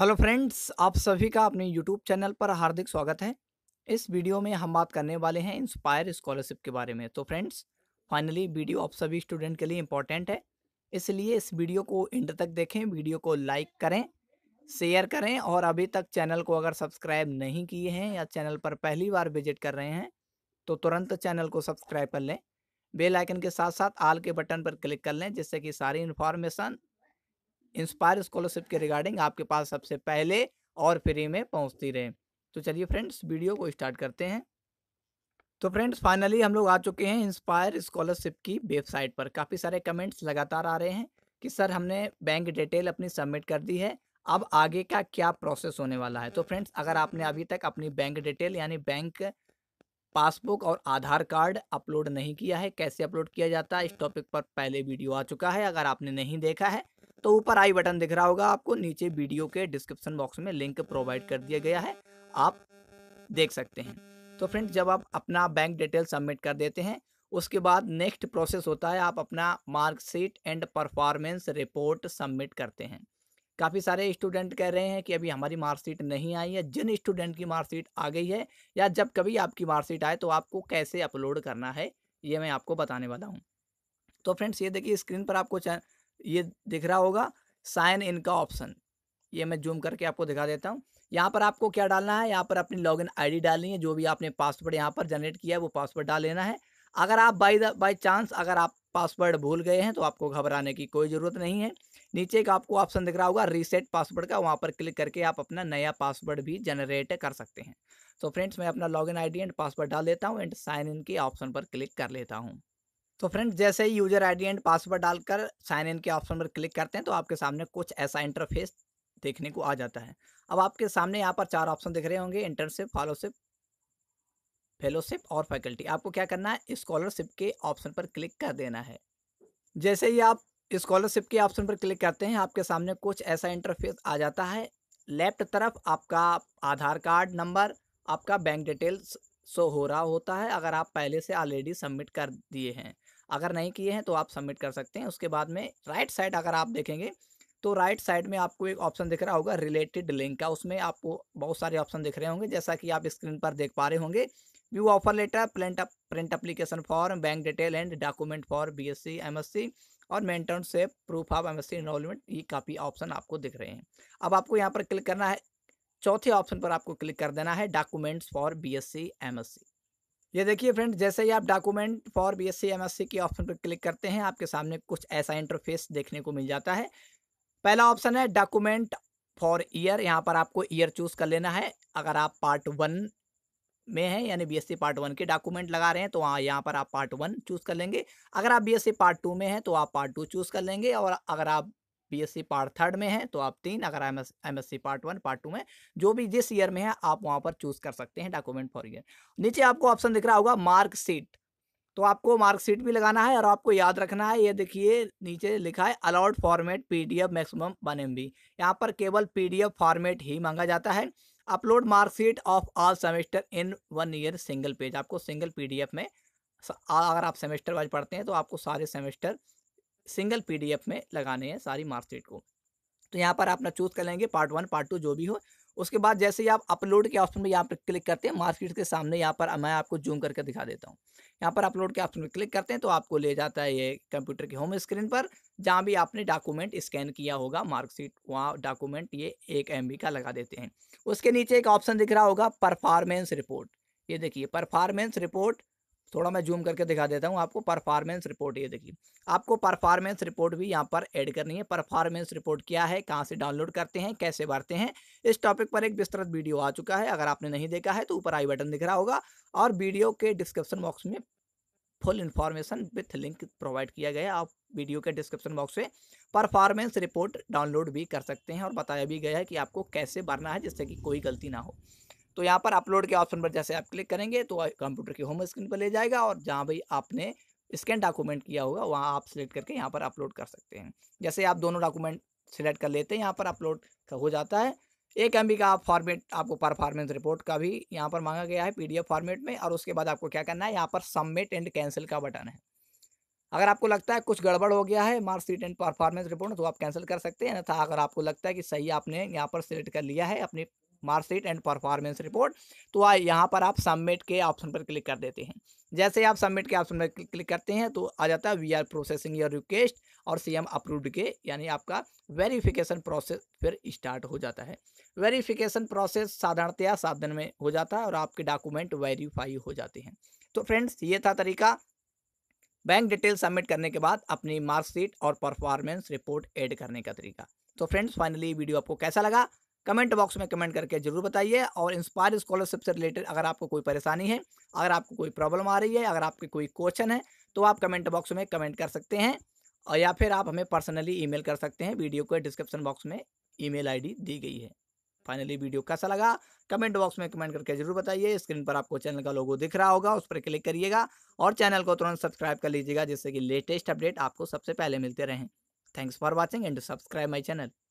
hello friends आप सभी का अपने यूट्यूब चैनल पर हार्दिक स्वागत है इस वीडियो में हम बात करने वाले हैं इंस्पायर स्कॉलरशिप के बारे में तो फ्रेंड्स फाइनली वीडियो आप सभी स्टूडेंट के लिए इम्पॉर्टेंट है इसलिए इस वीडियो को इंड तक देखें वीडियो को लाइक करें शेयर करें और अभी तक चैनल को अगर सब्सक्राइब नहीं किए हैं या चैनल पर पहली बार विजिट कर रहे हैं तो तुरंत चैनल को सब्सक्राइब कर लें बेलाइकन के साथ साथ आल के बटन पर क्लिक कर लें जिससे कि सारी इन्फॉर्मेशन इंस्पायर स्कॉलरशिप के रिगार्डिंग आपके पास सबसे पहले और फ्री में पहुंचती रहे तो चलिए फ्रेंड्स वीडियो को स्टार्ट करते हैं तो फ्रेंड्स फाइनली हम लोग आ चुके हैं इंस्पायर स्कॉलरशिप की वेबसाइट पर काफ़ी सारे कमेंट्स लगातार आ रहे हैं कि सर हमने बैंक डिटेल अपनी सबमिट कर दी है अब आगे का क्या प्रोसेस होने वाला है तो फ्रेंड्स अगर आपने अभी तक अपनी बैंक डिटेल यानी बैंक पासबुक और आधार कार्ड अपलोड नहीं किया है कैसे अपलोड किया जाता है इस टॉपिक पर पहले वीडियो आ चुका है अगर आपने नहीं देखा है तो ऊपर आई बटन दिख रहा होगा आपको नीचे वीडियो के डिस्क्रिप्शन बॉक्स में लिंक प्रोवाइड कर दिया गया है आप देख सकते हैं तो फ्रेंड जब आप अपना बैंक डिटेल सबमिट कर देते हैं उसके बाद नेक्स्ट प्रोसेस होता है आप अपना marksheet and performance report submit करते हैं काफ़ी सारे स्टूडेंट कह रहे हैं कि अभी हमारी मार्कशीट नहीं आई है जिन स्टूडेंट की मार्कशीट आ गई है या जब कभी आपकी मार्कशीट आए तो आपको कैसे अपलोड करना है ये मैं आपको बताने वाला हूँ तो फ्रेंड्स ये देखिए स्क्रीन पर आपको ये दिख रहा होगा साइन इन का ऑप्शन ये मैं जूम करके आपको दिखा देता हूँ यहाँ पर आपको क्या डालना है यहाँ पर अपनी लॉगिन आईडी डालनी है जो भी आपने पासवर्ड यहाँ पर जनरेट किया है वो पासवर्ड डाल लेना है अगर आप बाई द बाई चांस अगर आप पासवर्ड भूल गए हैं तो आपको घबराने की कोई ज़रूरत नहीं है नीचे का आपको ऑप्शन दिख रहा होगा रीसेट पासवर्ड का वहाँ पर क्लिक करके आप अपना नया पासवर्ड भी जनरेट कर सकते हैं तो फ्रेंड्स मैं अपना लॉगिन आईडी एंड पासवर्ड डाल देता हूँ एंड साइन इन के ऑप्शन पर क्लिक कर लेता हूँ तो फ्रेंड जैसे ही यूजर आई एंड पासवर्ड डालकर साइन इन के ऑप्शन पर क्लिक करते हैं तो आपके सामने कुछ ऐसा इंटरफेस देखने को आ जाता है अब आपके सामने यहाँ पर चार ऑप्शन दिख रहे होंगे इंटर्नशिप फॉलोशिप फेलोशिप और फैकल्टी आपको क्या करना है स्कॉलरशिप के ऑप्शन पर क्लिक कर देना है जैसे ही आप स्कॉलरशिप के ऑप्शन पर क्लिक करते हैं आपके सामने कुछ ऐसा इंटरफेस आ जाता है लेफ्ट तरफ आपका आधार कार्ड नंबर आपका बैंक डिटेल्स शो हो रहा होता है अगर आप पहले से ऑलरेडी सबमिट कर दिए हैं अगर नहीं किए हैं तो आप सबमिट कर सकते हैं उसके बाद में राइट साइड अगर आप देखेंगे तो राइट साइड में आपको एक ऑप्शन दिख रहा होगा रिलेटेड लिंक का उसमें आपको बहुत सारे ऑप्शन दिख रहे होंगे जैसा कि आप स्क्रीन पर देख पा रहे होंगे view offer letter print print application for bank detail and document for B S C M S C और proof of M S C enrolment ये काफ़ी ऑप्शन आपको दिख रहे हैं अब आपको यहाँ पर क्लिक करना है चौथे ऑप्शन पर आपको क्लिक कर देना है documents for B S C M S C ये देखिए फ्रेंड जैसे ही आप document for B S C के ऑप्शन पर क्लिक करते हैं आपके सामने कुछ ऐसा इंटरफेस देखने को मिल जाता है पहला ऑप्शन है डॉक्यूमेंट फॉर ईयर यहाँ पर आपको ईयर चूज कर लेना है अगर आप पार्ट वन में है यानी बीएससी पार्ट वन के डॉक्यूमेंट लगा रहे हैं तो वहाँ यहाँ पर आप पार्ट वन चूज़ कर लेंगे अगर आप बीएससी पार्ट टू में हैं तो आप पार्ट टू चूज़ कर लेंगे और अगर आप बीएससी पार्ट थर्ड में है तो आप तीन अगर M S part one part two में जो भी जिस ईयर में है आप वहां पर चूज कर सकते हैं डॉक्यूमेंट फॉर ईयर नीचे आपको ऑप्शन दिख रहा होगा मार्कशीट तो आपको मार्कशीट भी लगाना है और आपको याद रखना है ये देखिए नीचे लिखा है allowed format PDF maximum one M B पर केवल पीडीएफ फॉर्मेट ही मांगा जाता है upload marksheet of all semester in one year single page आपको सिंगल पीडीएफ में अगर आप सेमेस्टर वाइज पढ़ते हैं तो आपको सारे सेमेस्टर सिंगल पीडीएफ में लगाने हैं सारी मार्कशीट को तो यहाँ पर ना चूज कर लेंगे पार्ट वन पार्ट टू जो भी हो उसके बाद जैसे ही आप अपलोड के ऑप्शन में यहाँ पर क्लिक करते हैं मार्कशीट के सामने यहाँ पर मैं आपको जूम करके दिखा देता हूँ यहाँ पर अपलोड के ऑप्शन में क्लिक करते हैं तो आपको ले जाता है ये कंप्यूटर के होम स्क्रीन पर जहाँ भी आपने डॉक्यूमेंट स्कैन किया होगा मार्कशीट वहाँ डॉक्यूमेंट ये एक एम का लगा देते हैं उसके नीचे एक ऑप्शन दिख रहा होगा परफॉर्मेंस रिपोर्ट ये देखिए परफॉर्मेंस रिपोर्ट थोड़ा मैं जूम करके दिखा देता हूँ आपको परफॉर्मेंस रिपोर्ट ये देखिए आपको परफॉर्मेंस रिपोर्ट भी यहाँ पर ऐड करनी है परफॉर्मेंस रिपोर्ट क्या है कहाँ से डाउनलोड करते हैं कैसे भरते हैं इस टॉपिक पर एक विस्तृत वीडियो आ चुका है अगर आपने नहीं देखा है तो ऊपर आई बटन दिख रहा होगा और वीडियो के डिस्क्रिप्शन बॉक्स में full information with link provide किया गया आप वीडियो के डिस्क्रिप्शन बॉक्स से परफॉर्मेंस रिपोर्ट डाउनलोड भी कर सकते हैं और बताया भी गया है कि आपको कैसे भरना है जिससे कि कोई गलती ना हो तो यहाँ पर अपलोड के ऑप्शन पर जैसे आप क्लिक करेंगे तो कंप्यूटर की होम स्क्रीन पर ले जाएगा और जहाँ भाई आपने स्कैन डॉक्यूमेंट किया होगा वहाँ आप सिलेक्ट करके यहाँ पर अपलोड कर सकते हैं जैसे आप दोनों डॉक्यूमेंट सिलेक्ट कर लेते हैं यहाँ पर अपलोड हो जाता है एक एम का आप फॉर्मेट आपको परफॉर्मेंस रिपोर्ट का भी यहाँ पर मांगा गया है पीडीएफ फॉर्मेट में और उसके बाद आपको क्या करना है यहाँ पर सबमिट एंड कैंसिल का बटन है अगर आपको लगता है कुछ गड़बड़ हो गया है मार्कशीट एंड परफॉर्मेंस रिपोर्ट तो आप कैंसिल कर सकते हैं अन्यथा अगर आपको लगता है कि सही आपने यहाँ पर सिलेक्ट कर लिया है अपनी मार्कशीट एंड परफॉर्मेंस रिपोर्ट तो आ यहाँ पर आप सबमिट के ऑप्शन पर क्लिक कर देते हैं जैसे आप सबमिट के ऑप्शन पर क्लिक करते हैं तो आ जाता है we are processing your request और सीएम अप्रूव्ड के यानी आपका वेरिफिकेशन प्रोसेस फिर स्टार्ट हो जाता है वेरिफिकेशन प्रोसेस साधारणतया सात दिन में हो जाता है और आपके डॉक्यूमेंट वेरीफाई हो जाते हैं तो फ्रेंड्स ये था तरीका बैंक डिटेल सबमिट करने के बाद अपनी मार्कशीट और परफॉर्मेंस रिपोर्ट एड करने का तरीका तो फ्रेंड्स फाइनली वीडियो आपको कैसा लगा कमेंट बॉक्स में कमेंट करके जरूर बताइए और इंस्पायर स्कॉलरशिप से रिलेटेड अगर आपको कोई परेशानी है अगर आपको कोई प्रॉब्लम आ रही है अगर आपके कोई क्वेश्चन है तो आप कमेंट बॉक्स में कमेंट कर सकते हैं और या फिर आप हमें पर्सनली ईमेल कर सकते हैं वीडियो के डिस्क्रिप्शन बॉक्स में ईमेल आईडी दी गई है फाइनली वीडियो कैसा लगा कमेंट बॉक्स में कमेंट करके जरूर बताइए स्क्रीन पर आपको चैनल का लोगो दिख रहा होगा उस पर क्लिक करिएगा और चैनल को तुरंत सब्सक्राइब कर लीजिएगा जिससे कि लेटेस्ट अपडेट आपको सबसे पहले मिलते रहें thanks for watching and subscribe my channel